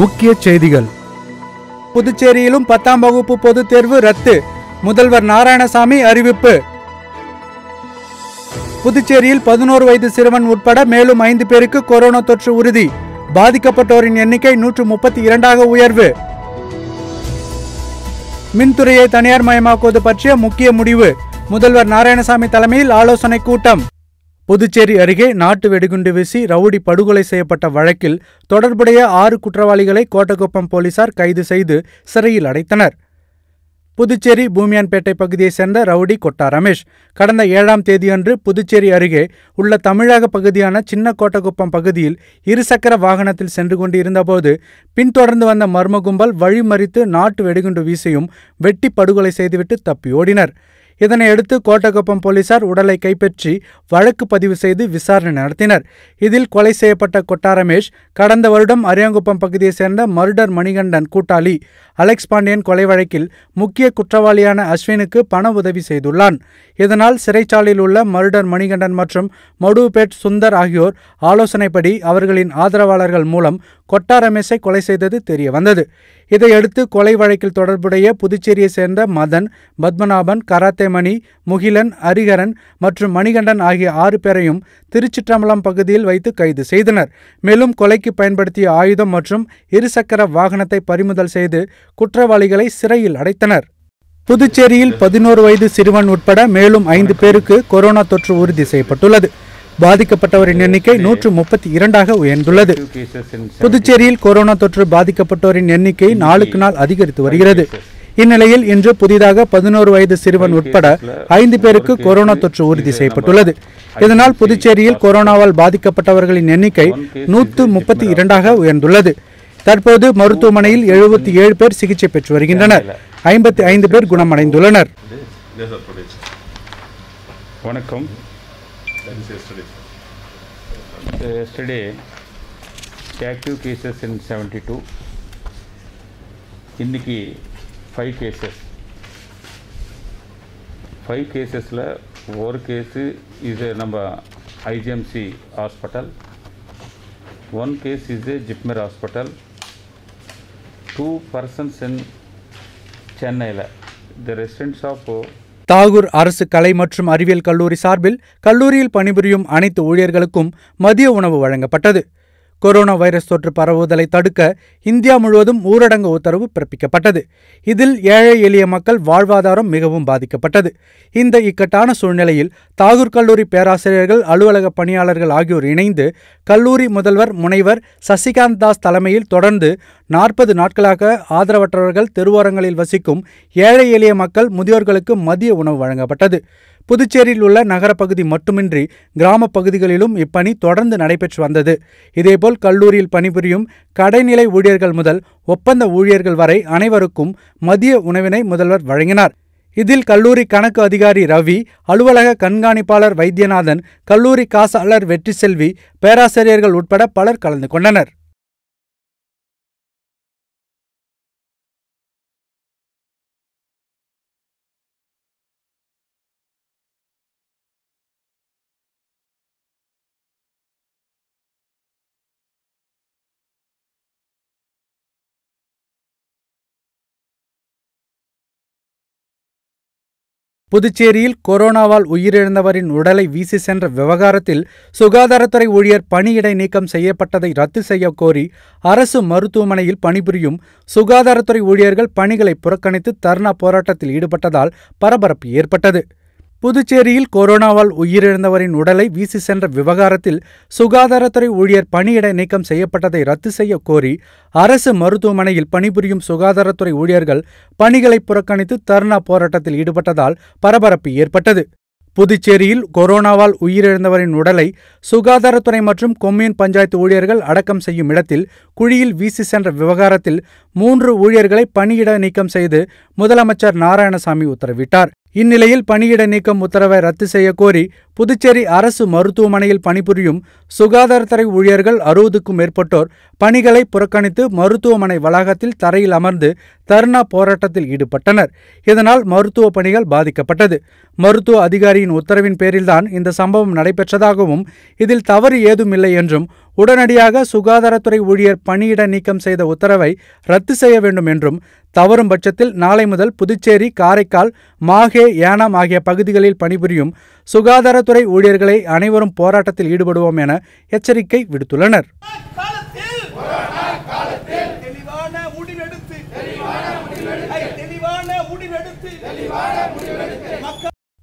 முக்கிய செய்திகள் புதுச்சேரியிலும் பத்தாம் வகுப்பு பொதுத் தேர்வு ரத்து முதல்வர் நாராயணசாமி அறிவிப்பு புதுச்சேரியில் பதினோரு வயது சிறுவன் உட்பட மேலும் ஐந்து பேருக்கு கொரோனா தொற்று உறுதி பாதிக்கப்பட்டோரின் எண்ணிக்கை நூற்று முப்பத்தி இரண்டாக உயர்வு மின்துறையை தனியார் மயமாக்குவது பற்றிய முக்கிய முடிவு முதல்வர் நாராயணசாமி தலைமையில் ஆலோசனை கூட்டம் புதுச்சேரி அருகே நாட்டு வெடிகுண்டு வீசி ரவுடி படுகொலை செய்யப்பட்ட வழக்கில் தொடர்புடைய ஆறு குற்றவாளிகளை கோட்டக்குப்பம் போலீசார் கைது செய்து சிறையில் அடைத்தனர் புதுச்சேரி பூமியான்பேட்டை பகுதியைச் சேர்ந்த ரவுடி கொட்டா ரமேஷ் கடந்த ஏழாம் தேதியன்று புதுச்சேரி அருகே உள்ள தமிழக பகுதியான சின்ன கோட்டக்குப்பம் பகுதியில் இருசக்கர வாகனத்தில் சென்று கொண்டிருந்தபோது பின்தொடர்ந்து வந்த மர்ம கும்பல் வழிமறித்து நாட்டு வெடிகுண்டு வீசியும் வெட்டி படுகொலை செய்துவிட்டு தப்பியோடினர் இதனையடுத்து கோட்டக்கப்பம் போலீசார் உடலை கைப்பற்றி வழக்கு பதிவு செய்து விசாரணை நடத்தினர் இதில் கொலை செய்யப்பட்ட கொட்டாரமேஷ் கடந்த வருடம் அரியாங்குப்பம் பகுதியைச் சேர்ந்த மருடர் மணிகண்டன் கூட்டாளி அலெக்ஸ் பாண்டியன் கொலை வழக்கில் முக்கிய குற்றவாளியான அஸ்வினுக்கு பண உதவி செய்துள்ளான் இதனால் சிறைச்சாலையில் உள்ள மருடர் மணிகண்டன் மற்றும் மடுபேட் சுந்தர் ஆகியோர் ஆலோசனைப்படி அவர்களின் ஆதரவாளர்கள் மூலம் கொட்டா ரமேஷை கொலை செய்தது தெரிய வந்தது இதையடுத்து கொலை வழக்கில் தொடர்புடைய புதுச்சேரியை சேர்ந்த மதன் பத்மநாபன் கராத்தேமணி முகிலன் ஹரிகரன் மற்றும் மணிகண்டன் ஆகிய ஆறு பேரையும் திருச்சிற்றம்பலம் பகுதியில் வைத்து கைது செய்தனர் மேலும் கொலைக்கு பயன்படுத்திய ஆயுதம் மற்றும் இருசக்கர வாகனத்தை பறிமுதல் செய்து குற்றவாளிகளை சிறையில் அடைத்தனர் புதுச்சேரியில் பதினோரு வயது சிறுவன் உட்பட மேலும் ஐந்து பேருக்கு கொரோனா தொற்று உறுதி செய்யப்பட்டுள்ளது பாதிக்கப்பட்டவரின் எண்ணிக்கை நூற்று முப்பத்தி இரண்டாக உயர்ந்துள்ளது புதுச்சேரியில் கொரோனா தொற்று பாதிக்கப்பட்டவரின் எண்ணிக்கை நாளுக்கு நாள் அதிகரித்து வருகிறது இந்நிலையில் இன்று புதிதாக பதினோரு வயது சிறுவன் உட்பட ஐந்து பேருக்கு கொரோனா தொற்று உறுதி செய்யப்பட்டுள்ளது இதனால் புதுச்சேரியில் கொரோனாவால் பாதிக்கப்பட்டவர்களின் எண்ணிக்கை நூற்று முப்பத்தி இரண்டாக உயர்ந்துள்ளது தற்போது மருத்துவமனையில் எழுபத்தி ஏழு பேர் சிகிச்சை பெற்று வருகின்றனர் ஐம்பத்தி ஐந்து பேர் குணமடைந்துள்ளனர் வணக்கம் study active cases in 72 इनकी 5 केसेस 5 केसेसல ஒரு கேஸ் இஸ் நம்ம IGMC hospital 1 case is JIPMER hospital 2 persons in சென்னைல தி ரெசிடென்ட்ஸ் ஆஃப் தாகூர் அரசு கலை மற்றும் அறிவியல் கல்லூரி சார்பில் கல்லூரியில் பணிபுரியும் அனைத்து ஊழியர்களுக்கும் மதிய உணவு வழங்கப்பட்டது கொரோனா வைரஸ் தொற்று பரவுதலை தடுக்க இந்தியா முழுவதும் ஊரடங்கு உத்தரவு பிறப்பிக்கப்பட்டது இதில் ஏழை எளிய மக்கள் வாழ்வாதாரம் மிகவும் பாதிக்கப்பட்டது இந்த இக்கட்டான சூழ்நிலையில் தாகூர் கல்லூரி பேராசிரியர்கள் அலுவலக பணியாளர்கள் ஆகியோர் இணைந்து கல்லூரி முதல்வர் முனைவர் சசிகாந்த் தாஸ் தலைமையில் தொடர்ந்து நாற்பது நாட்களாக ஆதரவற்றவர்கள் தெருவோரங்களில் வசிக்கும் ஏழை எளிய மக்கள் முதியோர்களுக்கு மதிய உணவு வழங்கப்பட்டது புதுச்சேரியில் உள்ள நகரப்பகுதி மட்டுமின்றி கிராம பகுதிகளிலும் இப்பணி தொடர்ந்து நடைபெற்று வந்தது இதேபோல் கல்லூரியில் பணிபுரியும் கடைநிலை ஊழியர்கள் முதல் ஒப்பந்த ஊழியர்கள் வரை அனைவருக்கும் மதிய உணவினை முதல்வர் வழங்கினார் இதில் கல்லூரி கணக்கு அதிகாரி ரவி அலுவலக கண்காணிப்பாளர் வைத்தியநாதன் கல்லூரி காசாளர் வெற்றி செல்வி பேராசிரியர்கள் உட்பட பலர் கலந்து கொண்டனர் புதுச்சேரியில் கொரோனாவால் உயிரிழந்தவரின் உடலை வீசி சென்ற விவகாரத்தில் சுகாதாரத்துறை ஊழியர் பணியிடை நீக்கம் செய்யப்பட்டதை ரத்து செய்ய கோரி அரசு மருத்துவமனையில் பணிபுரியும் சுகாதாரத்துறை ஊழியர்கள் பணிகளை புறக்கணித்து தர்ணா போராட்டத்தில் ஈடுபட்டதால் பரபரப்பு ஏற்பட்டது புதுச்சேரியில் கொரோனாவால் உயிரிழந்தவரின் உடலை வீசி சென்ற விவகாரத்தில் சுகாதாரத்துறை ஊழியர் பணியிட நீக்கம் செய்யப்பட்டதை ரத்து செய்ய கோரி அரசு மருத்துவமனையில் பணிபுரியும் சுகாதாரத்துறை ஊழியர்கள் பணிகளை புறக்கணித்து தர்ணா போராட்டத்தில் ஈடுபட்டதால் பரபரப்பு ஏற்பட்டது புதுச்சேரியில் கொரோனாவால் உயிரிழந்தவரின் உடலை சுகாதாரத்துறை மற்றும் கொம்யூன் பஞ்சாயத்து ஊழியர்கள் அடக்கம் செய்யும் இடத்தில் குழியில் வீசி சென்ற விவகாரத்தில் மூன்று ஊழியர்களை பணியிட நீக்கம் செய்து முதலமைச்சர் நாராயணசாமி உத்தரவிட்டார் இந்நிலையில் பணியிட நீக்கம் உத்தரவை ரத்து செய்ய கோரி புதுச்சேரி அரசு மருத்துவமனையில் பணிபுரியும் சுகாதாரத்துறை ஊழியர்கள் அறுபதுக்கும் மேற்பட்டோர் பணிகளை புறக்கணித்து மருத்துவமனை வளாகத்தில் தரையில் அமர்ந்து தர்ணா போராட்டத்தில் ஈடுபட்டனர் இதனால் மருத்துவ பணிகள் பாதிக்கப்பட்டது மருத்துவ அதிகாரியின் உத்தரவின் பேரில்தான் இந்த சம்பவம் நடைபெற்றதாகவும் இதில் தவறு ஏதும் இல்லை என்றும் உடனடியாக சுகாதாரத்துறை ஊழியர் பணியிட நீக்கம் செய்த உத்தரவை ரத்து செய்ய வேண்டும் என்றும் தவறும் பட்சத்தில் நாளை முதல் புதுச்சேரி காரைக்கால் மாஹே ஏனாம் ஆகிய பகுதிகளில் பணிபுரியும் சுகாதாரத்துறை ஊழியர்களை அனைவரும் போராட்டத்தில் ஈடுபடுவோம் என எச்சரிக்கை விடுத்துள்ளனர்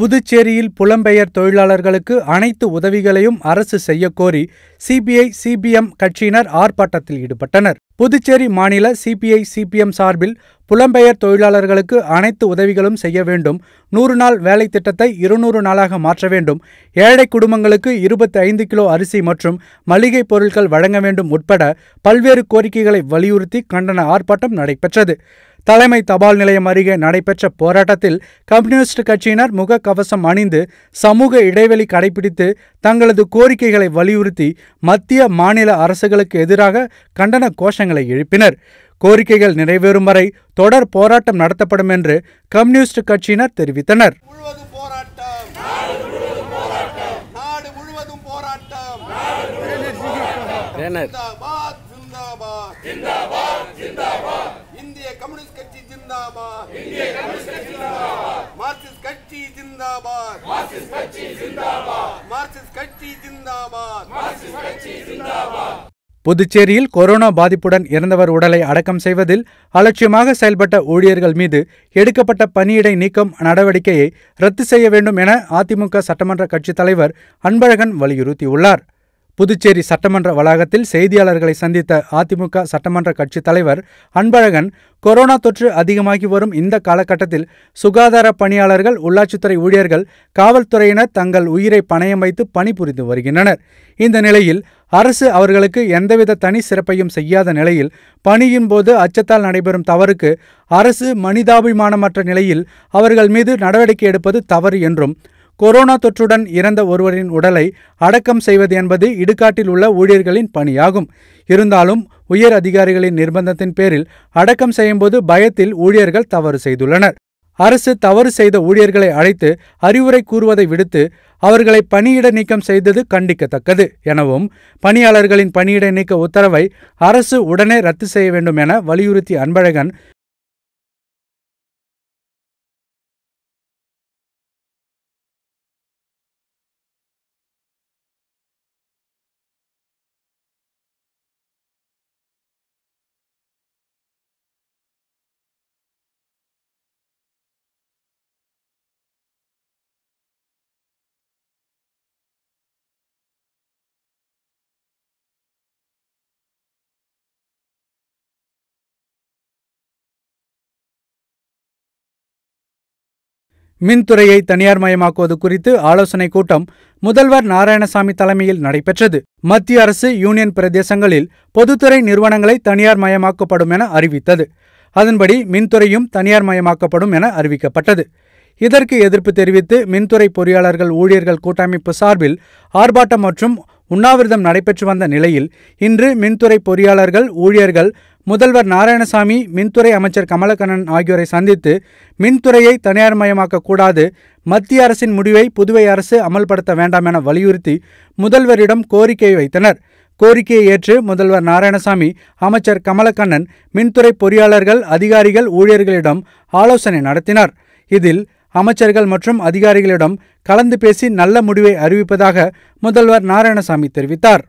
புதுச்சேரியில் புலம்பெயர் தொழிலாளர்களுக்கு அனைத்து உதவிகளையும் அரசு செய்யக்கோரி சிபிஐ சிபிஎம் கட்சியினர் ஆர்ப்பாட்டத்தில் ஈடுபட்டனர் புதுச்சேரி மாநில சிபிஐ சிபிஎம் சார்பில் புலம்பெயர் தொழிலாளர்களுக்கு அனைத்து உதவிகளும் செய்ய வேண்டும் நூறு நாள் வேலை திட்டத்தை இருநூறு நாளாக மாற்ற வேண்டும் ஏழை குடும்பங்களுக்கு இருபத்தி ஐந்து கிலோ அரிசி மற்றும் மளிகை பொருட்கள் வழங்க வேண்டும் உட்பட பல்வேறு கோரிக்கைகளை வலியுறுத்தி கண்டன ஆர்ப்பாட்டம் நடைபெற்றது தலைமை தபால் நிலையம் அருகே நடைபெற்ற போராட்டத்தில் கம்யூனிஸ்ட் கட்சியினர் முக கவசம் அணிந்து சமூக இடைவெளி கடைபிடித்து தங்களது கோரிக்கைகளை வலியுறுத்தி மத்திய மாநில அரசுகளுக்கு எதிராக கண்டன கோஷங்களை எழுப்பினர் கோரிக்கைகள் நிறைவேறும் வரை தொடர் போராட்டம் நடத்தப்படும் என்று கம்யூனிஸ்ட் கட்சியினர் தெரிவித்தனர் போராட்டம் மார்க்சிஸ்ட் கட்சி ஜிந்தாபாத் மார்க்சிஸ்ட் கட்சி ஜிந்தாபாத் மார்க்சிஸ்ட் கட்சி ஜிந்தாபாத் மார்க்சிஸ்ட் கட்சி ஜிந்தாபாத் புதுச்சேரியில் கொரோனா பாதிப்புடன் இறந்தவர் உடலை அடக்கம் செய்வதில் அலட்சியமாக செயல்பட்ட ஊழியர்கள் மீது எடுக்கப்பட்ட பணியிடை நீக்கம் நடவடிக்கையை ரத்து செய்ய வேண்டும் என அதிமுக சட்டமன்ற கட்சித் தலைவர் அன்பழகன் வலியுறுத்தியுள்ளார் புதுச்சேரி சட்டமன்ற வளாகத்தில் செய்தியாளர்களை சந்தித்த அதிமுக சட்டமன்ற கட்சித் தலைவர் அன்பழகன் கொரோனா தொற்று அதிகமாகி வரும் இந்த காலகட்டத்தில் சுகாதார பணியாளர்கள் உள்ளாட்சித்துறை ஊழியர்கள் காவல்துறையினர் தங்கள் உயிரை பணயம் வைத்து பணிபுரிந்து வருகின்றனர் இந்த நிலையில் அரசு அவர்களுக்கு எந்தவித தனி சிறப்பையும் செய்யாத நிலையில் பணியின் போது அச்சத்தால் நடைபெறும் தவறுக்கு அரசு மனிதாபிமானமற்ற நிலையில் அவர்கள் மீது நடவடிக்கை எடுப்பது தவறு என்றும் கொரோனா தொற்றுடன் இறந்த ஒருவரின் உடலை அடக்கம் செய்வது என்பது இடுகாட்டில் உள்ள ஊழியர்களின் பணியாகும் இருந்தாலும் உயர் அதிகாரிகளின் நிர்பந்தத்தின் பேரில் அடக்கம் செய்யும்போது பயத்தில் ஊழியர்கள் தவறு செய்துள்ளனர் அரசு தவறு செய்த ஊழியர்களை அழைத்து அறிவுரை கூறுவதை விடுத்து அவர்களை பணியிட நீக்கம் செய்தது கண்டிக்கத்தக்கது எனவும் பணியாளர்களின் பணியிட நீக்க உத்தரவை அரசு உடனே ரத்து செய்ய வேண்டும் என வலியுறுத்தி அன்பழகன் மின்துறையை தனியார் மயமாக்குவது குறித்து ஆலோசனைக் கூட்டம் முதல்வர் நாராயணசாமி தலைமையில் நடைபெற்றது மத்திய அரசு யூனியன் பிரதேசங்களில் பொதுத்துறை நிறுவனங்களை தனியார் மயமாக்கப்படும் என அறிவித்தது அதன்படி மின்துறையும் தனியார் மயமாக்கப்படும் என அறிவிக்கப்பட்டது இதற்கு எதிர்ப்பு தெரிவித்து மின்துறை பொறியாளர்கள் ஊழியர்கள் கூட்டமைப்பு சார்பில் ஆர்ப்பாட்டம் மற்றும் உண்ணாவிரதம் நடைபெற்று வந்த நிலையில் இன்று மின்துறை பொறியாளர்கள் ஊழியர்கள் முதல்வர் நாராயணசாமி மின்துறை அமைச்சர் கமலக்கண்ணன் ஆகியோரை சந்தித்து மின்துறையை தனியார் கூடாது மத்திய அரசின் முடிவை புதுவை அரசு அமல்படுத்த வேண்டாம் என வலியுறுத்தி முதல்வரிடம் கோரிக்கை வைத்தனர் கோரிக்கையை ஏற்று முதல்வர் நாராயணசாமி அமைச்சர் கமலக்கண்ணன் மின்துறை பொறியாளர்கள் அதிகாரிகள் ஊழியர்களிடம் ஆலோசனை நடத்தினார் இதில் அமைச்சர்கள் மற்றும் அதிகாரிகளிடம் கலந்து பேசி நல்ல முடிவை அறிவிப்பதாக முதல்வர் நாராயணசாமி தெரிவித்தார்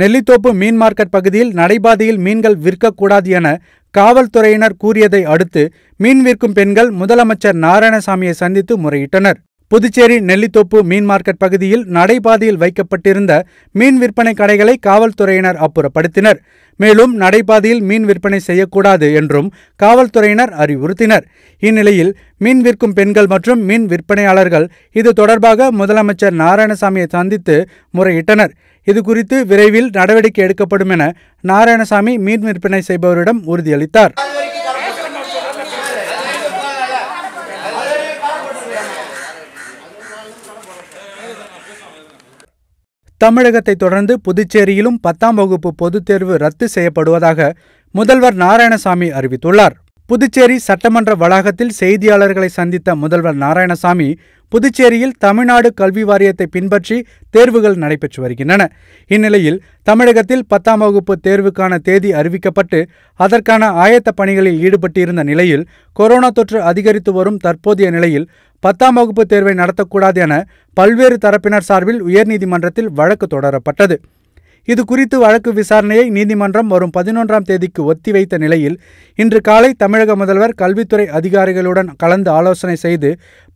நெல்லித்தோப்பு மீன் மார்க்கெட் பகுதியில் நடைபாதையில் மீன்கள் விற்கக்கூடாது என காவல்துறையினர் கூறியதை அடுத்து மீன் விற்கும் பெண்கள் முதலமைச்சர் நாராயணசாமியை சந்தித்து முறையிட்டனர் புதுச்சேரி நெல்லித்தோப்பு மீன் மார்க்கெட் பகுதியில் நடைபாதையில் வைக்கப்பட்டிருந்த மீன் விற்பனை கடைகளை காவல்துறையினர் அப்புறப்படுத்தினர் மேலும் நடைபாதையில் மீன் விற்பனை செய்யக்கூடாது என்றும் காவல்துறையினர் அறிவுறுத்தினர் இந்நிலையில் மீன் விற்கும் பெண்கள் மற்றும் மீன் விற்பனையாளர்கள் இது தொடர்பாக முதலமைச்சர் நாராயணசாமியை சந்தித்து முறையிட்டனர் இதுகுறித்து விரைவில் நடவடிக்கை எடுக்கப்படும் என நாராயணசாமி மீன் விற்பனை செய்பவரிடம் உறுதியளித்தார் தமிழகத்தை தொடர்ந்து புதுச்சேரியிலும் பத்தாம் வகுப்பு பொதுத் தேர்வு ரத்து செய்யப்படுவதாக முதல்வர் நாராயணசாமி அறிவித்துள்ளார் புதுச்சேரி சட்டமன்ற வளாகத்தில் செய்தியாளர்களை சந்தித்த முதல்வர் நாராயணசாமி புதுச்சேரியில் தமிழ்நாடு கல்வி வாரியத்தை பின்பற்றி தேர்வுகள் நடைபெற்று வருகின்றன இந்நிலையில் தமிழகத்தில் பத்தாம் வகுப்பு தேர்வுக்கான தேதி அறிவிக்கப்பட்டு அதற்கான ஆயத்த பணிகளில் ஈடுபட்டிருந்த நிலையில் கொரோனா தொற்று அதிகரித்து வரும் தற்போதைய நிலையில் பத்தாம் வகுப்பு தேர்வை நடத்தக்கூடாது என பல்வேறு தரப்பினர் சார்பில் உயர்நீதிமன்றத்தில் வழக்கு தொடரப்பட்டது இது குறித்து வழக்கு விசாரணையை நீதிமன்றம் வரும் பதினொன்றாம் தேதிக்கு ஒத்திவைத்த நிலையில் இன்று காலை தமிழக முதல்வர் கல்வித்துறை அதிகாரிகளுடன் கலந்து ஆலோசனை செய்து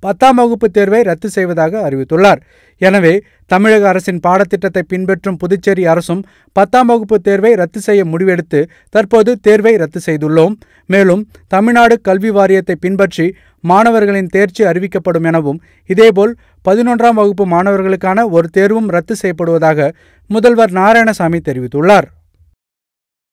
பத்தாம் வகுப்பு தேர்வை ரத்து செய்வதாக அறிவித்துள்ளார் எனவே தமிழக அரசின் பாடத்திட்டத்தை பின்பற்றும் புதுச்சேரி அரசும் பத்தாம் வகுப்பு தேர்வை ரத்து செய்ய முடிவெடுத்து தற்போது தேர்வை ரத்து செய்துள்ளோம் மேலும் தமிழ்நாடு கல்வி வாரியத்தை பின்பற்றி மாணவர்களின் தேர்ச்சி அறிவிக்கப்படும் எனவும் இதேபோல் பதினொன்றாம் வகுப்பு மாணவர்களுக்கான ஒரு தேர்வும் ரத்து செய்யப்படுவதாக முதல்வர் நாராயணசாமி தெரிவித்துள்ளார்